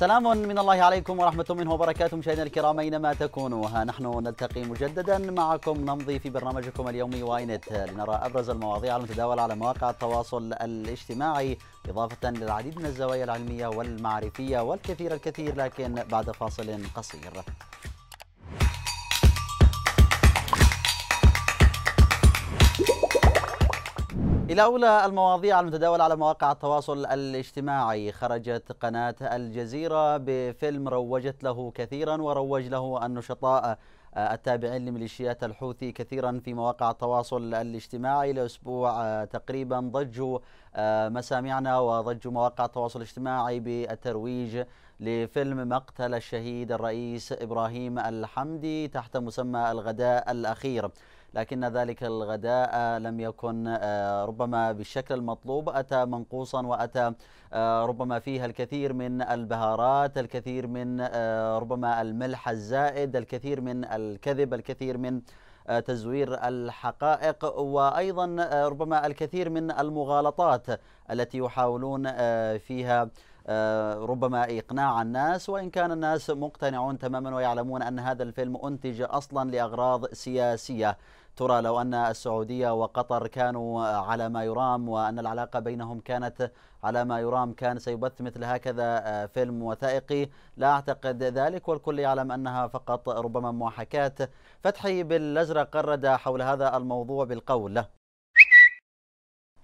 سلام من الله عليكم ورحمة منه وبركاته مشاهدينا الكرام أينما تكونوا ها نحن نلتقي مجددا معكم نمضي في برنامجكم اليومي واينت لنرى أبرز المواضيع المتداولة على مواقع التواصل الاجتماعي إضافة للعديد من الزوايا العلمية والمعرفية والكثير الكثير لكن بعد فاصل قصير إلى أولى المواضيع المتداولة على مواقع التواصل الاجتماعي خرجت قناة الجزيرة بفيلم روجت له كثيرا وروج له النشطاء آه، التابعين لميليشيات الحوثي كثيرا في مواقع التواصل الاجتماعي لأسبوع آه، تقريبا ضجوا آه، مسامعنا وضجوا مواقع التواصل الاجتماعي بالترويج لفيلم مقتل الشهيد الرئيس إبراهيم الحمدي تحت مسمى الغداء الأخير لكن ذلك الغداء آه، لم يكن آه، ربما بالشكل المطلوب أتى منقوصا وأتى آه، ربما فيها الكثير من البهارات الكثير من ربما الملح الزائد الكثير من الكذب الكثير من تزوير الحقائق وأيضا ربما الكثير من المغالطات التي يحاولون فيها آه، ربما إقناع الناس وإن كان الناس مقتنعون تماما ويعلمون أن هذا الفيلم أنتج أصلا لأغراض سياسية ترى لو أن السعودية وقطر كانوا على ما يرام وأن العلاقة بينهم كانت على ما يرام كان سيبث مثل هكذا آه، فيلم وثائقي لا أعتقد ذلك والكل يعلم أنها فقط ربما محاكاة فتحي بالأزرق قرد حول هذا الموضوع بالقول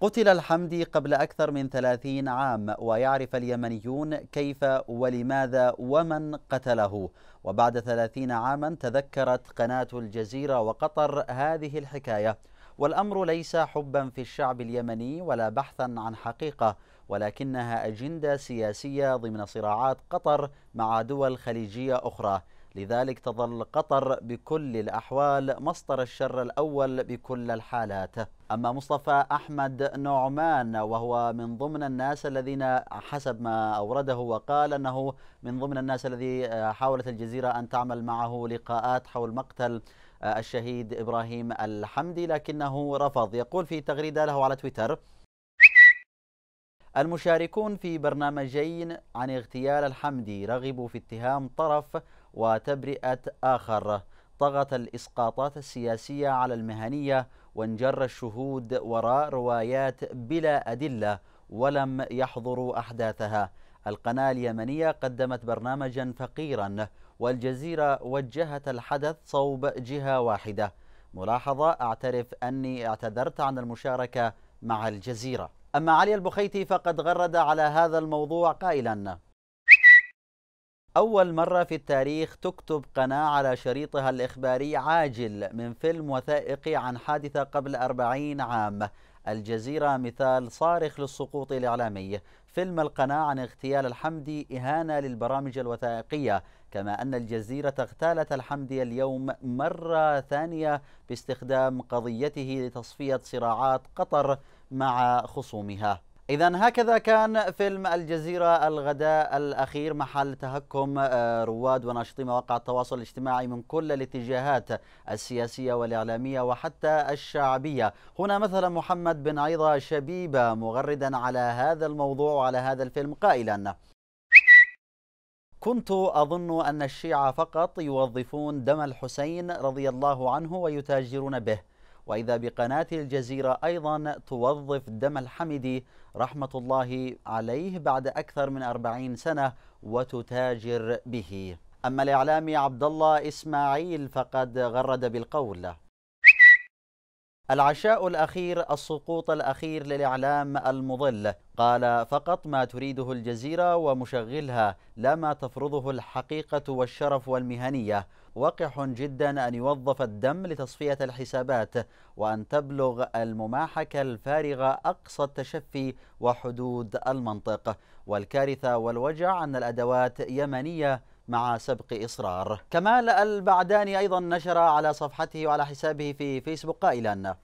قتل الحمدي قبل أكثر من ثلاثين عام ويعرف اليمنيون كيف ولماذا ومن قتله وبعد ثلاثين عاما تذكرت قناة الجزيرة وقطر هذه الحكاية والأمر ليس حبا في الشعب اليمني ولا بحثا عن حقيقة ولكنها أجندة سياسية ضمن صراعات قطر مع دول خليجية أخرى لذلك تظل قطر بكل الأحوال مصدر الشر الأول بكل الحالات أما مصطفى أحمد نعمان وهو من ضمن الناس الذين حسب ما أورده وقال أنه من ضمن الناس الذي آه، حاولت الجزيرة أن تعمل معه لقاءات حول مقتل آه، الشهيد إبراهيم الحمدي لكنه رفض يقول في تغريدة له على تويتر المشاركون في برنامجين عن اغتيال الحمدي رغبوا في اتهام طرف وتبرئة آخر طغت الإسقاطات السياسية على المهنية وانجر الشهود وراء روايات بلا أدلة ولم يحضروا أحداثها القناة اليمنية قدمت برنامجا فقيرا والجزيرة وجهت الحدث صوب جهة واحدة ملاحظة أعترف أني اعتذرت عن المشاركة مع الجزيرة أما علي البخيتي فقد غرد على هذا الموضوع قائلا أول مرة في التاريخ تكتب قناة على شريطها الإخباري عاجل من فيلم وثائقي عن حادثة قبل أربعين عام الجزيرة مثال صارخ للسقوط الإعلامي فيلم القناة عن اغتيال الحمدي إهانة للبرامج الوثائقية كما أن الجزيرة اغتالت الحمدي اليوم مرة ثانية باستخدام قضيته لتصفية صراعات قطر مع خصومها إذا هكذا كان فيلم الجزيرة الغداء الأخير محل تهكم آه، رواد وناشطي مواقع التواصل الاجتماعي من كل الاتجاهات السياسية والإعلامية وحتى الشعبية هنا مثلا محمد بن عيضة شبيبة مغردا على هذا الموضوع وعلى هذا الفيلم قائلا كنت أظن أن الشيعة فقط يوظفون دم الحسين رضي الله عنه ويتاجرون به وإذا بقناة الجزيرة أيضا توظف دم الحمدي رحمة الله عليه بعد أكثر من أربعين سنة وتتاجر به أما الإعلامي عبد الله إسماعيل فقد غرد بالقول العشاء الأخير السقوط الأخير للإعلام المضل قال فقط ما تريده الجزيرة ومشغلها لا ما تفرضه الحقيقة والشرف والمهنية وقح جدا أن يوظف الدم لتصفية الحسابات وأن تبلغ المماحكة الفارغة أقصى التشفي وحدود المنطق والكارثة والوجع أن الأدوات يمنية مع سبق إصرار كمال البعداني أيضا نشر على صفحته وعلى حسابه في فيسبوك قائلا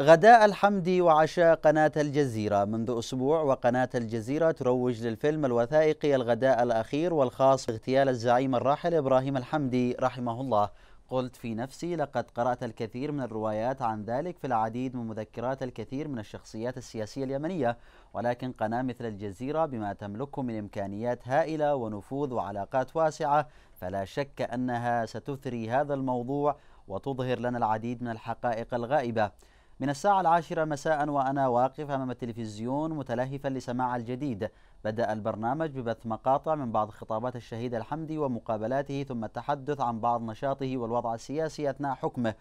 غداء الحمدي وعشاء قناة الجزيرة منذ أسبوع وقناة الجزيرة تروج للفيلم الوثائقي الغداء الأخير والخاص باغتيال الزعيم الراحل إبراهيم الحمدي رحمه الله قلت في نفسي لقد قرأت الكثير من الروايات عن ذلك في العديد من مذكرات الكثير من الشخصيات السياسية اليمنية ولكن قناة مثل الجزيرة بما تملكه من إمكانيات هائلة ونفوذ وعلاقات واسعة فلا شك أنها ستثري هذا الموضوع وتظهر لنا العديد من الحقائق الغائبة من الساعة العاشرة مساء وأنا واقف أمام التلفزيون متلهفا لسماع الجديد بدأ البرنامج ببث مقاطع من بعض خطابات الشهيد الحمدي ومقابلاته ثم التحدث عن بعض نشاطه والوضع السياسي أثناء حكمه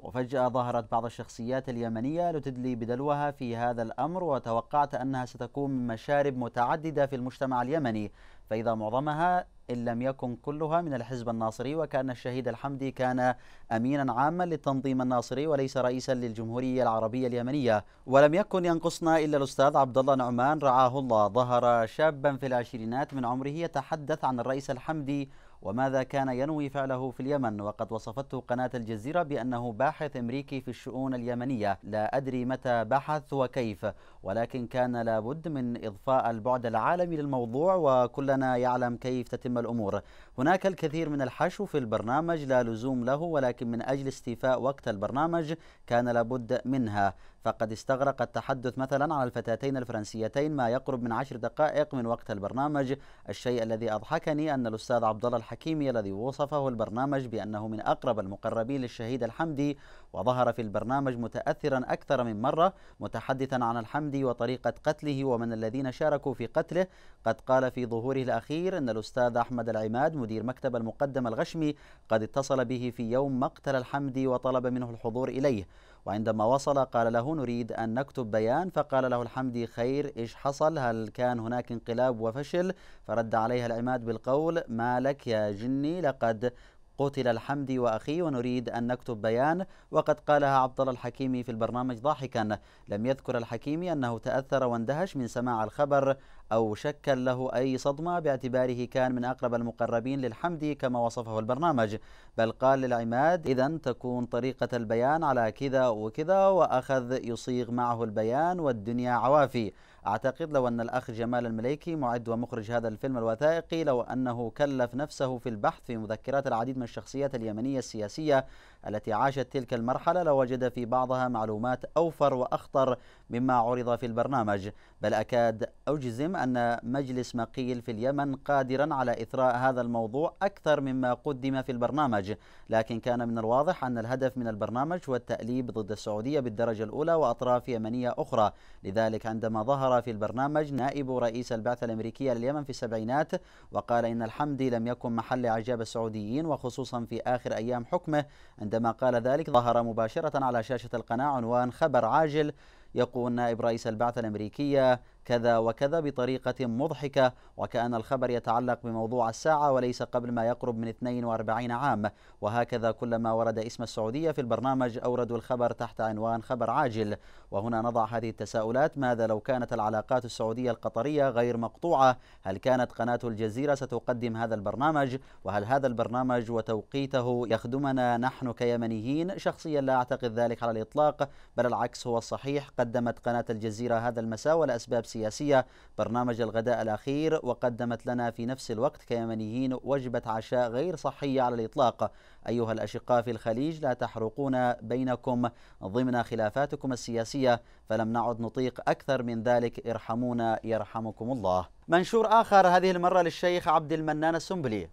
وفجأة ظهرت بعض الشخصيات اليمنية لتدلي بدلوها في هذا الأمر وتوقعت أنها ستكون من مشارب متعددة في المجتمع اليمني فإذا معظمها إن لم يكن كلها من الحزب الناصري وكان الشهيد الحمدي كان أمينا عاما للتنظيم الناصري وليس رئيسا للجمهورية العربية اليمنية ولم يكن ينقصنا إلا الأستاذ عبد الله نعمان رعاه الله ظهر شابا في العشرينات من عمره يتحدث عن الرئيس الحمدي وماذا كان ينوي فعله في اليمن وقد وصفته قناة الجزيرة بأنه باحث أمريكي في الشؤون اليمنية لا أدري متى بحث وكيف ولكن كان لابد من إضفاء البعد العالمي للموضوع وكلنا يعلم كيف تتم الأمور هناك الكثير من الحشو في البرنامج لا لزوم له ولكن من أجل استيفاء وقت البرنامج كان لابد منها فقد استغرق التحدث مثلا على الفتاتين الفرنسيتين ما يقرب من عشر دقائق من وقت البرنامج الشيء الذي أضحكني أن الأستاذ عبد الله الحكيمي الذي وصفه البرنامج بأنه من أقرب المقربين للشهيد الحمدي وظهر في البرنامج متأثرا أكثر من مرة متحدثا عن الحمدي وطريقة قتله ومن الذين شاركوا في قتله قد قال في ظهوره الأخير أن الأستاذ أحمد العماد مدير مكتب المقدم الغشمي قد اتصل به في يوم مقتل الحمدي وطلب منه الحضور إليه وعندما وصل قال له نريد أن نكتب بيان فقال له الحمدي خير إيش حصل هل كان هناك انقلاب وفشل فرد عليها العماد بالقول ما لك يا جني لقد قتل الحمدي وأخي ونريد ان نكتب بيان وقد قالها عبد الله الحكيمي في البرنامج ضاحكا لم يذكر الحكيمي انه تاثر واندهش من سماع الخبر أو شكل له أي صدمة باعتباره كان من أقرب المقربين للحمدي كما وصفه البرنامج بل قال للعماد إذا تكون طريقة البيان على كذا وكذا وأخذ يصيغ معه البيان والدنيا عوافي أعتقد لو أن الأخ جمال المليكي معد ومخرج هذا الفيلم الوثائقي لو أنه كلف نفسه في البحث في مذكرات العديد من الشخصيات اليمنية السياسية التي عاشت تلك المرحلة لوجد في بعضها معلومات أوفر وأخطر مما عرض في البرنامج بل أكاد أجزم أن مجلس مقيل في اليمن قادرا على إثراء هذا الموضوع أكثر مما قدم في البرنامج لكن كان من الواضح أن الهدف من البرنامج هو التأليب ضد السعودية بالدرجة الأولى وأطراف يمنية أخرى لذلك عندما ظهر في البرنامج نائب رئيس البعثة الأمريكية لليمن في السبعينات وقال إن الحمدي لم يكن محل إعجاب السعوديين وخصوصا في آخر أيام حكمه عند عندما قال ذلك ظهر مباشرة على شاشة القناة عنوان خبر عاجل يقول نائب رئيس البعثة الأمريكية كذا وكذا بطريقة مضحكة وكأن الخبر يتعلق بموضوع الساعة وليس قبل ما يقرب من 42 عام وهكذا كلما ورد اسم السعودية في البرنامج أوردوا الخبر تحت عنوان خبر عاجل وهنا نضع هذه التساؤلات ماذا لو كانت العلاقات السعودية القطرية غير مقطوعة هل كانت قناة الجزيرة ستقدم هذا البرنامج وهل هذا البرنامج وتوقيته يخدمنا نحن كيمنيين شخصيا لا أعتقد ذلك على الإطلاق بل العكس هو الصحيح قد قدمت قناة الجزيرة هذا المساء ولأسباب سياسية برنامج الغداء الأخير وقدمت لنا في نفس الوقت كيمنيين وجبة عشاء غير صحية على الإطلاق أيها الأشقاء في الخليج لا تحرقون بينكم ضمن خلافاتكم السياسية فلم نعد نطيق أكثر من ذلك ارحمونا يرحمكم الله منشور آخر هذه المرة للشيخ عبد المنان السنبلي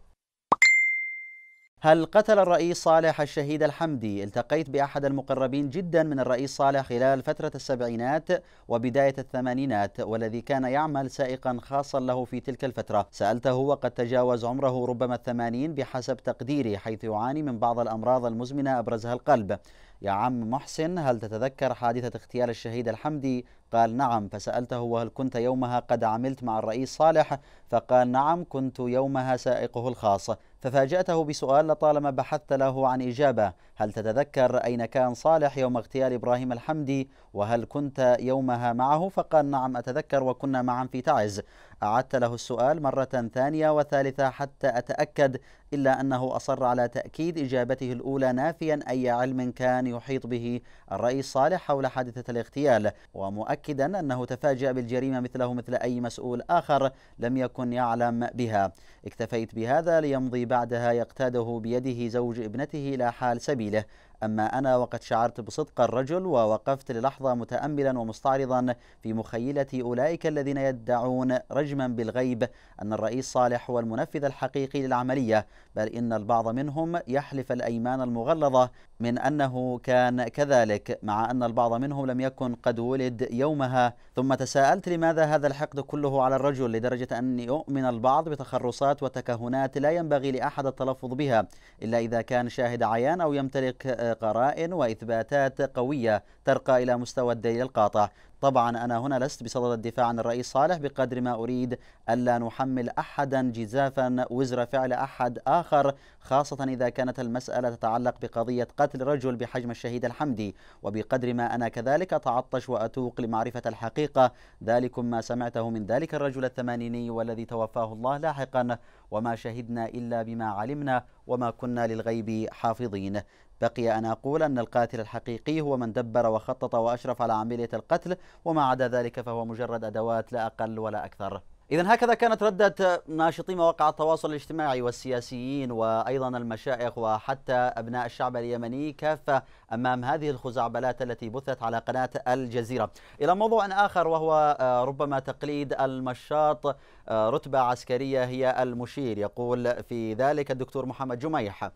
هل قتل الرئيس صالح الشهيد الحمدي؟ التقيت بأحد المقربين جدا من الرئيس صالح خلال فترة السبعينات وبداية الثمانينات والذي كان يعمل سائقا خاصا له في تلك الفترة سألته وقد تجاوز عمره ربما الثمانين بحسب تقديري حيث يعاني من بعض الأمراض المزمنة أبرزها القلب يا عم محسن هل تتذكر حادثة اغتيال الشهيد الحمدي؟ قال نعم فسألته وهل كنت يومها قد عملت مع الرئيس صالح؟ فقال نعم كنت يومها سائقه الخاص ففاجأته بسؤال لطالما بحثت له عن إجابة هل تتذكر أين كان صالح يوم اغتيال إبراهيم الحمدي وهل كنت يومها معه؟ فقال نعم أتذكر وكنا معا في تعز أعدت له السؤال مرة ثانية وثالثة حتى أتأكد إلا أنه أصر على تأكيد إجابته الأولى نافيا أي علم كان يحيط به الرئيس صالح حول حادثة الاغتيال ومؤكدا أنه تفاجأ بالجريمة مثله مثل أي مسؤول آخر لم يكن يعلم بها اكتفيت بهذا ليمضي بعدها يقتاده بيده زوج ابنته إلى حال سبيله أما أنا وقد شعرت بصدق الرجل ووقفت للحظة متأملا ومستعرضا في مخيلة أولئك الذين يدعون رجما بالغيب أن الرئيس صالح هو المنفذ الحقيقي للعملية بل إن البعض منهم يحلف الأيمان المغلظة من أنه كان كذلك مع أن البعض منهم لم يكن قد ولد يومها ثم تساءلت لماذا هذا الحقد كله على الرجل لدرجة أن يؤمن البعض بتخرصات وتكهنات لا ينبغي لأحد التلفظ بها إلا إذا كان شاهد عيان أو يمتلك آه، قرائن وإثباتات قوية ترقى إلى مستوى الدليل القاطع طبعا أنا هنا لست بصدد الدفاع عن الرئيس صالح بقدر ما أريد ألا نحمل أحدا جزافا وزر فعل أحد آخر خاصة إذا كانت المسألة تتعلق بقضية قتل رجل بحجم الشهيد الحمدي وبقدر ما أنا كذلك أتعطش وأتوق لمعرفة الحقيقة ذلكم ما سمعته من ذلك الرجل الثمانيني والذي توفاه الله لاحقا وما شهدنا إلا بما علمنا وما كنا للغيب حافظين بقي أن أقول أن القاتل الحقيقي هو من دبر وخطط وأشرف على عملية القتل وما عدا ذلك فهو مجرد أدوات لا أقل ولا أكثر إذا هكذا كانت ردة ناشطي مواقع التواصل الاجتماعي والسياسيين وأيضا المشائخ وحتى أبناء الشعب اليمني كافة أمام هذه الخزعبلات التي بثت على قناة الجزيرة إلى موضوع آخر وهو آه، ربما تقليد المشاط آه، رتبة عسكرية هي المشير يقول في ذلك الدكتور محمد جميح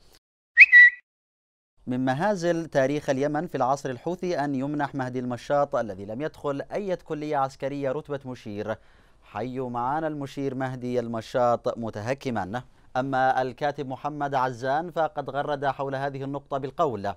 من مهازل تاريخ اليمن في العصر الحوثي أن يمنح مهدي المشاط الذي لم يدخل أي كلية عسكرية رتبة مشير حي معانا المشير مهدي المشاط متهكما أما الكاتب محمد عزان فقد غرد حول هذه النقطة بالقول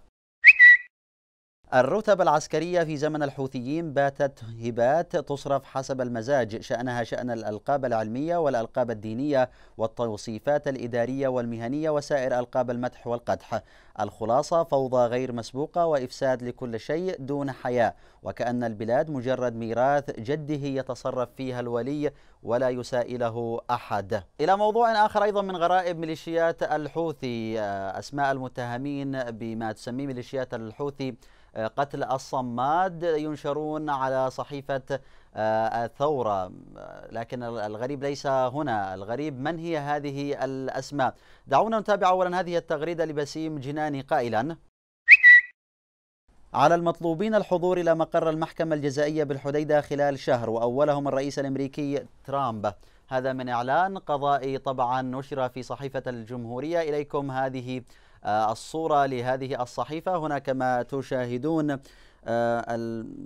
الرتب العسكرية في زمن الحوثيين باتت هبات تصرف حسب المزاج شأنها شأن الألقاب العلمية والألقاب الدينية والتوصيفات الإدارية والمهنية وسائر ألقاب المدح والقدح الخلاصة فوضى غير مسبوقة وإفساد لكل شيء دون حياة وكأن البلاد مجرد ميراث جده يتصرف فيها الولي ولا يسائله أحد إلى موضوع آخر أيضا من غرائب ميليشيات الحوثي آه، أسماء المتهمين بما تسميه ميليشيات الحوثي آه، قتل الصماد ينشرون على صحيفة آه، الثورة لكن الغريب ليس هنا الغريب من هي هذه الأسماء دعونا نتابع أولا هذه التغريدة لبسيم جناني قائلا على المطلوبين الحضور إلى مقر المحكمة الجزائية بالحديدة خلال شهر وأولهم الرئيس الأمريكي ترامب هذا من إعلان قضائي طبعا نشر في صحيفة الجمهورية إليكم هذه آه، الصورة لهذه الصحيفة هنا كما تشاهدون آه،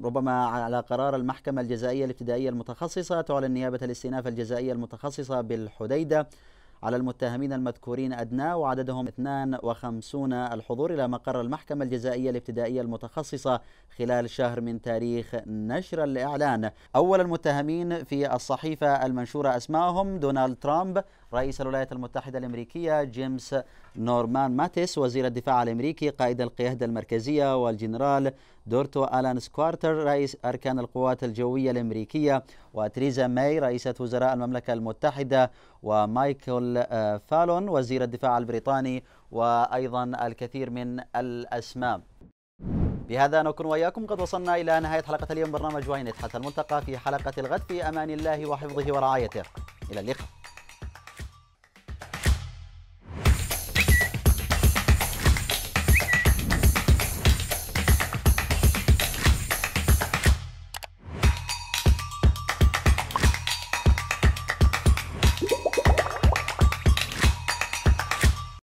ربما على قرار المحكمة الجزائية الابتدائية المتخصصة تعلن نيابة الاستئناف الجزائية المتخصصة بالحديدة على المتهمين المذكورين أدنى وعددهم 52 الحضور إلى مقر المحكمة الجزائية الابتدائية المتخصصة خلال شهر من تاريخ نشر الإعلان أول المتهمين في الصحيفة المنشورة أسماءهم دونالد ترامب رئيس الولايات المتحدة الأمريكية جيمس نورمان ماتيس وزير الدفاع الأمريكي قائد القيادة المركزية والجنرال دورتو ألان سكوارتر رئيس أركان القوات الجوية الأمريكية وتريزا ماي رئيسة وزراء المملكة المتحدة ومايكل آه، فالون وزير الدفاع البريطاني وأيضا الكثير من الأسماء بهذا نكون وإياكم قد وصلنا إلى نهاية حلقة اليوم برنامج وينت حتى الملتقى في حلقة الغد في أمان الله وحفظه ورعايته إلى اللقاء